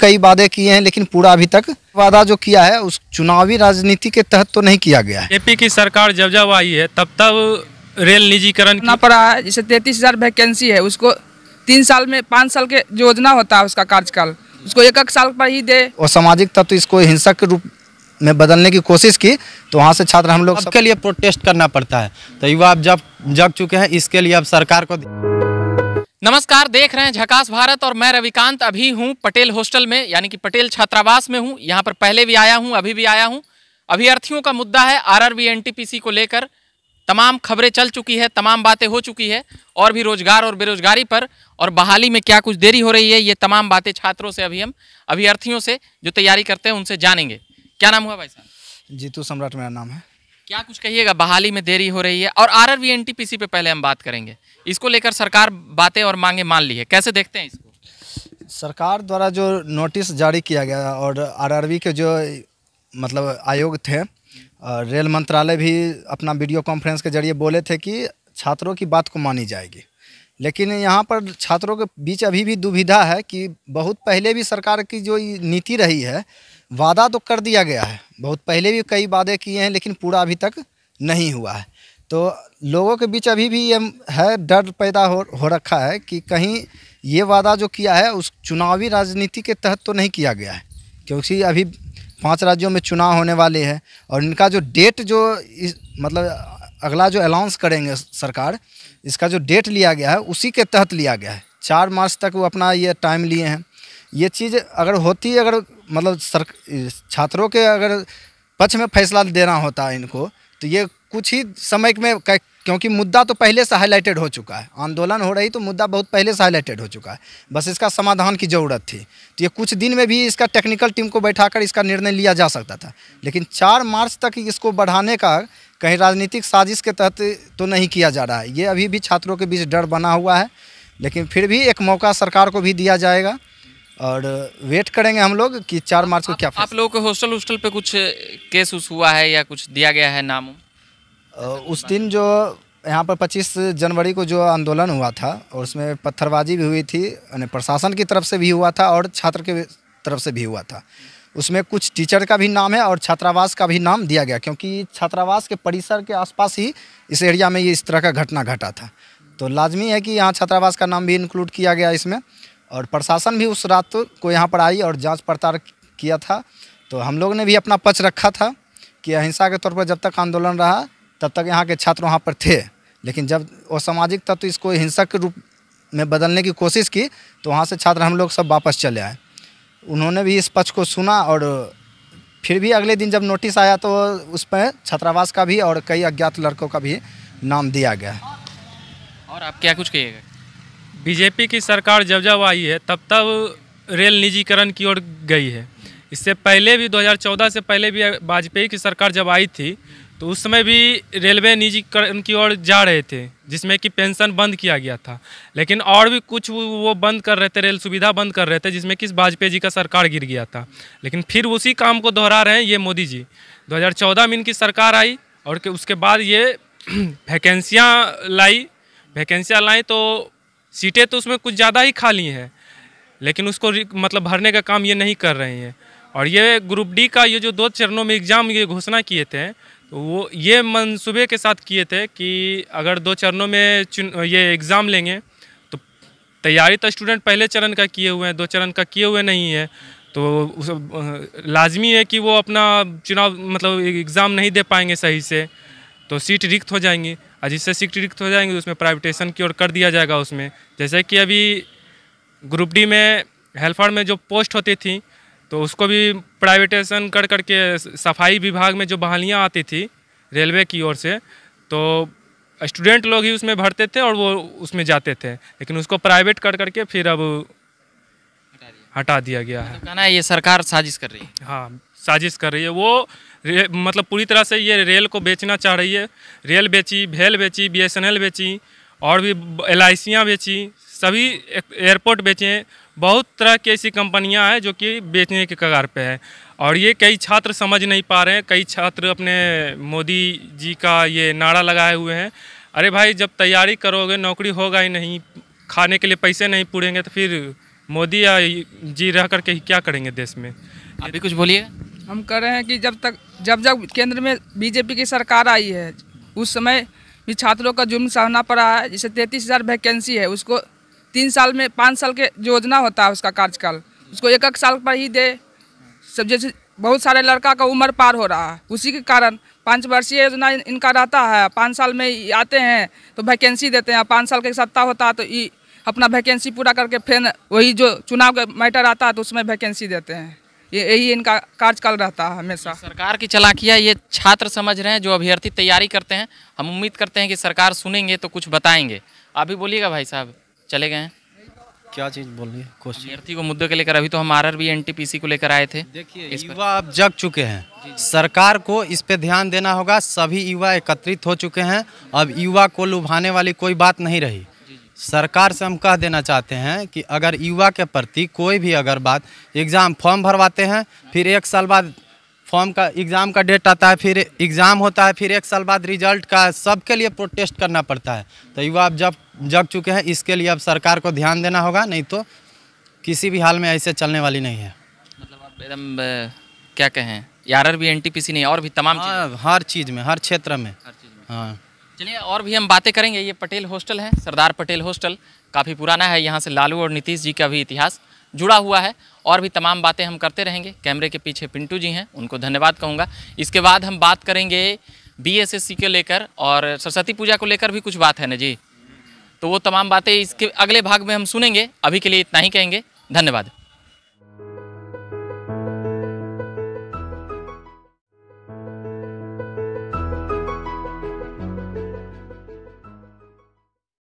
कई वादे किए हैं लेकिन पूरा अभी तक वादा जो किया है उस चुनावी राजनीति के तहत तो नहीं किया गया है एपी की सरकार जब जब आई है तब तब रेल निजीकरण पड़ा है जैसे तैतीस हजार वैकेंसी है उसको तीन साल में पाँच साल के योजना होता है उसका कार्यकाल उसको एक एक साल पर ही दे और सामाजिक तत्व तो इसको हिंसक रूप में बदलने की कोशिश की तो वहाँ से छात्र हम लोग सबके लिए प्रोटेस्ट करना पड़ता है तो युवा अब जब जग चुके हैं इसके लिए अब सरकार को नमस्कार देख रहे हैं झकास भारत और मैं रविकांत अभी हूं पटेल हॉस्टल में यानी कि पटेल छात्रावास में हूं यहां पर पहले भी आया हूं अभी भी आया हूं अभ्यर्थियों का मुद्दा है आरआरबी एनटीपीसी को लेकर तमाम खबरें चल चुकी है तमाम बातें हो चुकी है और भी रोजगार और बेरोजगारी पर और बहाली में क्या कुछ देरी हो रही है ये तमाम बातें छात्रों से अभी हम अभ्यर्थियों से जो तैयारी करते हैं उनसे जानेंगे क्या नाम हुआ भाई साहब जीतू सम्राट मेरा नाम है क्या कुछ कहिएगा बहाली में देरी हो रही है और आर आर पे पहले हम बात करेंगे इसको लेकर सरकार बातें और मांगे मान ली है कैसे देखते हैं इसको सरकार द्वारा जो नोटिस जारी किया गया और आर के जो मतलब आयोग थे रेल मंत्रालय भी अपना वीडियो कॉन्फ्रेंस के जरिए बोले थे कि छात्रों की बात को मानी जाएगी लेकिन यहाँ पर छात्रों के बीच अभी भी दुविधा है कि बहुत पहले भी सरकार की जो नीति रही है वादा तो कर दिया गया है बहुत पहले भी कई वादे किए हैं लेकिन पूरा अभी तक नहीं हुआ है तो लोगों के बीच अभी भी ये है डर पैदा हो हो रखा है कि कहीं ये वादा जो किया है उस चुनावी राजनीति के तहत तो नहीं किया गया है क्योंकि अभी पांच राज्यों में चुनाव होने वाले हैं और इनका जो डेट जो इस मतलब अगला जो अलाउंस करेंगे सरकार इसका जो डेट लिया गया है उसी के तहत लिया गया है चार मार्च तक वो अपना ये टाइम लिए हैं ये चीज़ अगर होती अगर मतलब सर छात्रों के अगर पक्ष में फैसला देना होता है इनको तो ये कुछ ही समय में क्योंकि मुद्दा तो पहले से हाईलाइटेड हो चुका है आंदोलन हो रही तो मुद्दा बहुत पहले से हाईलाइटेड हो चुका है बस इसका समाधान की ज़रूरत थी तो ये कुछ दिन में भी इसका टेक्निकल टीम को बैठाकर इसका निर्णय लिया जा सकता था लेकिन चार मार्च तक इसको बढ़ाने का कहीं राजनीतिक साजिश के तहत तो नहीं किया जा रहा है ये अभी भी छात्रों के बीच डर बना हुआ है लेकिन फिर भी एक मौका सरकार को भी दिया जाएगा और वेट करेंगे हम लोग कि चार मार्च को क्या आप लोगों के हॉस्टल हॉस्टल पे कुछ केस उस हुआ है या कुछ दिया गया है नाम उस दिन जो यहाँ पर 25 जनवरी को जो आंदोलन हुआ था और उसमें पत्थरबाजी भी हुई थी यानी प्रशासन की तरफ से भी हुआ था और छात्र के तरफ से भी हुआ था उसमें कुछ टीचर का भी नाम है और छात्रावास का भी नाम दिया गया क्योंकि छात्रावास के परिसर के आसपास ही इस एरिया में ये इस तरह का घटना घटा था तो लाजमी है कि यहाँ छात्रावास का नाम भी इंक्लूड किया गया इसमें और प्रशासन भी उस रात को यहाँ पर आई और जांच पड़ताल किया था तो हम लोग ने भी अपना पक्ष रखा था कि अहिंसा के तौर पर जब तक आंदोलन रहा तब तक यहाँ के छात्र वहाँ पर थे लेकिन जब असामाजिक तत्व तो इसको हिंसक के रूप में बदलने की कोशिश की तो वहाँ से छात्र हम लोग सब वापस चले आए उन्होंने भी इस पक्ष को सुना और फिर भी अगले दिन जब नोटिस आया तो उस पर छात्रावास का भी और कई अज्ञात लड़कों का भी नाम दिया गया और आप क्या कुछ कहिएगा बीजेपी की सरकार जब जब आई है तब तब रेल निजीकरण की ओर गई है इससे पहले भी 2014 से पहले भी वाजपेयी की सरकार जब आई थी तो उस समय भी रेलवे निजीकरण की ओर जा रहे थे जिसमें कि पेंशन बंद किया गया था लेकिन और भी कुछ वो बंद कर रहे थे रेल सुविधा बंद कर रहे थे जिसमें कि वाजपेयी जी का सरकार गिर गया था लेकिन फिर उसी काम को दोहरा रहे हैं ये मोदी जी 2014 में इनकी सरकार आई और उसके बाद ये वैकेंसियाँ लाई वैकेंसियाँ लाई तो सीटें तो उसमें कुछ ज़्यादा ही खाली हैं लेकिन उसको मतलब भरने का काम ये नहीं कर रहे हैं और ये ग्रुप डी का ये जो दो चरणों में एग्ज़ाम ये घोषणा किए थे तो वो ये मनसूबे के साथ किए थे कि अगर दो चरणों में चुन ये एग्ज़ाम लेंगे तो तैयारी तो स्टूडेंट पहले चरण का किए हुए हैं दो चरण का किए हुए नहीं है तो लाजमी है कि वो अपना चुनाव मतलब एग्ज़ाम नहीं दे पाएंगे सही से तो सीट रिक्त हो जाएंगी और जिससे सिक्ट रिक्त हो जाएंगे तो उसमें प्राइवेटेशन की ओर कर दिया जाएगा उसमें जैसे कि अभी ग्रुप डी में हेल्पर में जो पोस्ट होती थी तो उसको भी प्राइवेटेशन कर करके सफाई विभाग में जो बहालियाँ आती थी रेलवे की ओर से तो स्टूडेंट लोग ही उसमें भरते थे और वो उसमें जाते थे लेकिन उसको प्राइवेट कर करके फिर अब हटा दिया गया है तो कहना है ये सरकार साजिश कर रही है हाँ साजिश कर रही है वो मतलब पूरी तरह से ये रेल को बेचना चाह रही है रेल बेची भेल बेची बी बेची और भी एल बेची सभी एयरपोर्ट बेचे बहुत तरह की ऐसी कंपनियां हैं जो कि बेचने के कगार पे है और ये कई छात्र समझ नहीं पा रहे हैं कई छात्र अपने मोदी जी का ये नारा लगाए हुए हैं अरे भाई जब तैयारी करोगे नौकरी होगा ही नहीं खाने के लिए पैसे नहीं पूरेंगे तो फिर मोदी जी रह करके क्या करेंगे देश में अभी कुछ बोलिए हम कह रहे हैं कि जब तक जब जब केंद्र में बीजेपी की सरकार आई है उस समय भी छात्रों का जुर्म सहना पड़ा है जैसे तैंतीस हज़ार वैकेंसी है उसको तीन साल में पाँच साल के योजना होता है उसका कार्यकाल उसको एक एक साल पर ही दे सब जैसे बहुत सारे लड़का का उम्र पार हो रहा है उसी के कारण पाँच वर्षीय योजना इनका रहता है पाँच साल में आते हैं तो वैकेंसी देते हैं पाँच साल का सत्ता होता है तो अपना वैकेंसी पूरा करके फिर वही जो चुनाव का मैटर आता है तो उसमें वैकेंसी देते हैं ये यही इनका कार्यकाल रहता है हमेशा सरकार की चलाकियाँ ये छात्र समझ रहे हैं जो अभ्यर्थी तैयारी करते हैं हम उम्मीद करते हैं कि सरकार सुनेंगे तो कुछ बताएंगे अभी बोलिएगा भाई साहब चले गए हैं क्या चीज़ बोल रही है क्वेश्चन अभ्यर्थी को मुद्दे को लेकर अभी तो हम R R N T P C को लेकर आए थे देखिए युवा अब जग चुके हैं सरकार को इस पे ध्यान देना होगा सभी युवा एकत्रित हो चुके हैं अब युवा को लुभाने वाली कोई बात नहीं रही सरकार से हम कह देना चाहते हैं कि अगर युवा के प्रति कोई भी अगर बात एग्ज़ाम फॉर्म भरवाते हैं फिर एक साल बाद फॉर्म का एग्ज़ाम का डेट आता है फिर एग्ज़ाम होता है फिर एक साल बाद रिजल्ट का सबके लिए प्रोटेस्ट करना पड़ता है तो युवा अब जब जग चुके हैं इसके लिए अब सरकार को ध्यान देना होगा नहीं तो किसी भी हाल में ऐसे चलने वाली नहीं है मतलब आप एकदम क्या कहें यार भी एन नहीं और भी तमाम हाँ, हर चीज़ में हर क्षेत्र में हाँ चलिए और भी हम बातें करेंगे ये पटेल हॉस्टल है सरदार पटेल हॉस्टल काफ़ी पुराना है यहाँ से लालू और नीतीश जी का भी इतिहास जुड़ा हुआ है और भी तमाम बातें हम करते रहेंगे कैमरे के पीछे पिंटू जी हैं उनको धन्यवाद कहूँगा इसके बाद हम बात करेंगे बी को लेकर और सरस्वती पूजा को लेकर भी कुछ बात है न जी तो वो तमाम बातें इसके अगले भाग में हम सुनेंगे अभी के लिए इतना ही कहेंगे धन्यवाद